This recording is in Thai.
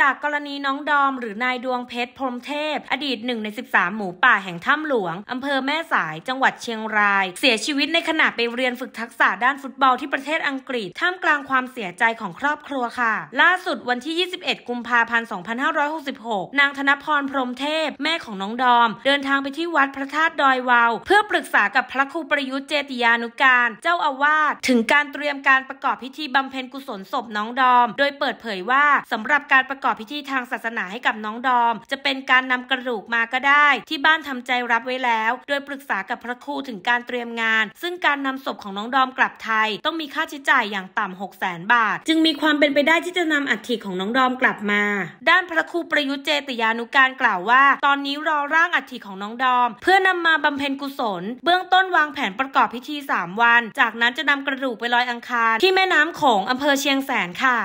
จากกรณีน้องดอมหรือนายดวงเพชรพรมเทพ อดีตหนึ่งใน 13 หมูป่าแห่งถ้ำหลวง อำเภอแม่สายจังหวัดเชียงราย เสียชีวิตในขณะไปเรียนฝึกทักษะด้านฟุตบอลที่ประเทศอังกฤษ ท่ามกลางความเสียใจของครอบครัวค่ะ ล่าสุดวันที่ 21 กุมภาพันธ์2566 นางธนพรพรมเทพแม่ของน้องดอมเดินทางไปที่วัดพระธาตุดอยวาว เพื่อปรึกษากับพระครูประยุทธ์เจติยานุการเจ้าอาวาสถึงการเตรียมการประกอบพิธีบำเพ็ญกุศลศพน้องดอม โดยเปิดเผยว่าสำหรับการประกอบอบพิธีทางศาสนาให้กับน้องดอม จะเป็นการนำกระดูกมาก็ได้ที่บ้านทำใจรับไว้แล้ว โดยปรึกษากับพระครูถึงการเตรียมงาน ซึ่งการนำศพของน้องดอมกลับไทย ต้องมีค่าใช้จ่ายอย่างต่ำหกแสนบาท จึงมีความเป็นไปได้ที่จะนำอัฐิของน้องดอมกลับมา ด้านพระครูประยุทธ์เจตยานุการกล่าวว่า ตอนนี้รอร่างอัฐิของน้องดอม เพื่อนำมาบำเพ็ญกุศล เบื้องต้นวางแผนประกอบพิธี 3 วัน จากนั้นจะนำกระดูกไปลอยอังคาร ที่แม่น้ำโขงอำเภอเชียงแสนค่ะ